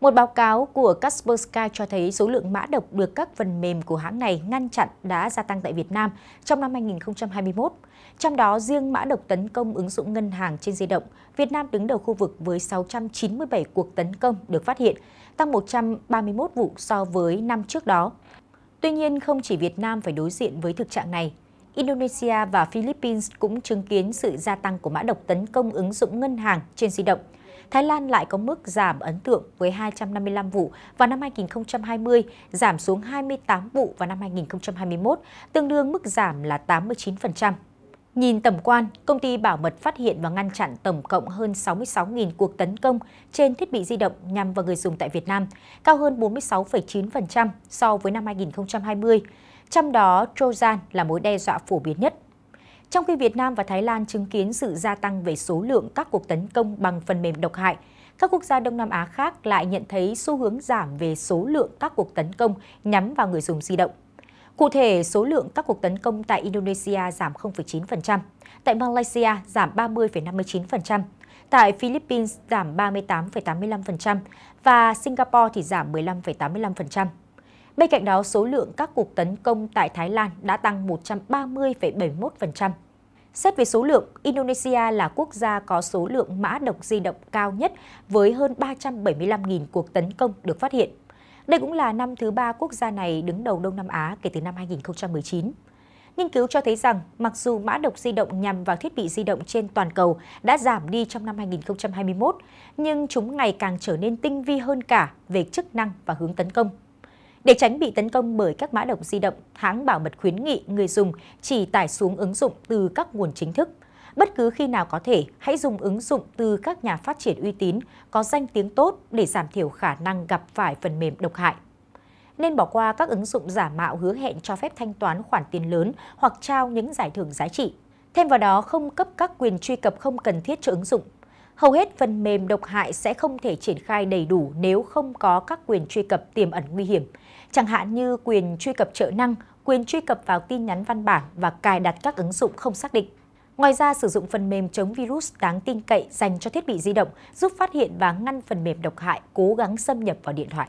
Một báo cáo của Kaspersky cho thấy số lượng mã độc được các phần mềm của hãng này ngăn chặn đã gia tăng tại Việt Nam trong năm 2021. Trong đó, riêng mã độc tấn công ứng dụng ngân hàng trên di động, Việt Nam đứng đầu khu vực với 697 cuộc tấn công được phát hiện, tăng 131 vụ so với năm trước đó. Tuy nhiên, không chỉ Việt Nam phải đối diện với thực trạng này, Indonesia và Philippines cũng chứng kiến sự gia tăng của mã độc tấn công ứng dụng ngân hàng trên di động – Thái Lan lại có mức giảm ấn tượng với 255 vụ vào năm 2020, giảm xuống 28 vụ vào năm 2021, tương đương mức giảm là 89%. Nhìn tầm quan, công ty bảo mật phát hiện và ngăn chặn tổng cộng hơn 66.000 cuộc tấn công trên thiết bị di động nhằm vào người dùng tại Việt Nam, cao hơn 46,9% so với năm 2020. Trong đó, Trojan là mối đe dọa phổ biến nhất trong khi Việt Nam và Thái Lan chứng kiến sự gia tăng về số lượng các cuộc tấn công bằng phần mềm độc hại, các quốc gia Đông Nam Á khác lại nhận thấy xu hướng giảm về số lượng các cuộc tấn công nhắm vào người dùng di động. Cụ thể, số lượng các cuộc tấn công tại Indonesia giảm 0,9%, tại Malaysia giảm 30,59%, tại Philippines giảm 38,85% và Singapore thì giảm 15,85%. Bên cạnh đó, số lượng các cuộc tấn công tại Thái Lan đã tăng 130,71%. Xét về số lượng, Indonesia là quốc gia có số lượng mã độc di động cao nhất với hơn 375.000 cuộc tấn công được phát hiện. Đây cũng là năm thứ ba quốc gia này đứng đầu Đông Nam Á kể từ năm 2019. Nghiên cứu cho thấy rằng, mặc dù mã độc di động nhằm vào thiết bị di động trên toàn cầu đã giảm đi trong năm 2021, nhưng chúng ngày càng trở nên tinh vi hơn cả về chức năng và hướng tấn công. Để tránh bị tấn công bởi các mã độc di động, hãng bảo mật khuyến nghị người dùng chỉ tải xuống ứng dụng từ các nguồn chính thức. Bất cứ khi nào có thể, hãy dùng ứng dụng từ các nhà phát triển uy tín, có danh tiếng tốt để giảm thiểu khả năng gặp phải phần mềm độc hại. Nên bỏ qua các ứng dụng giả mạo hứa hẹn cho phép thanh toán khoản tiền lớn hoặc trao những giải thưởng giá trị. Thêm vào đó, không cấp các quyền truy cập không cần thiết cho ứng dụng Hầu hết phần mềm độc hại sẽ không thể triển khai đầy đủ nếu không có các quyền truy cập tiềm ẩn nguy hiểm, chẳng hạn như quyền truy cập trợ năng, quyền truy cập vào tin nhắn văn bản và cài đặt các ứng dụng không xác định. Ngoài ra, sử dụng phần mềm chống virus đáng tin cậy dành cho thiết bị di động giúp phát hiện và ngăn phần mềm độc hại cố gắng xâm nhập vào điện thoại.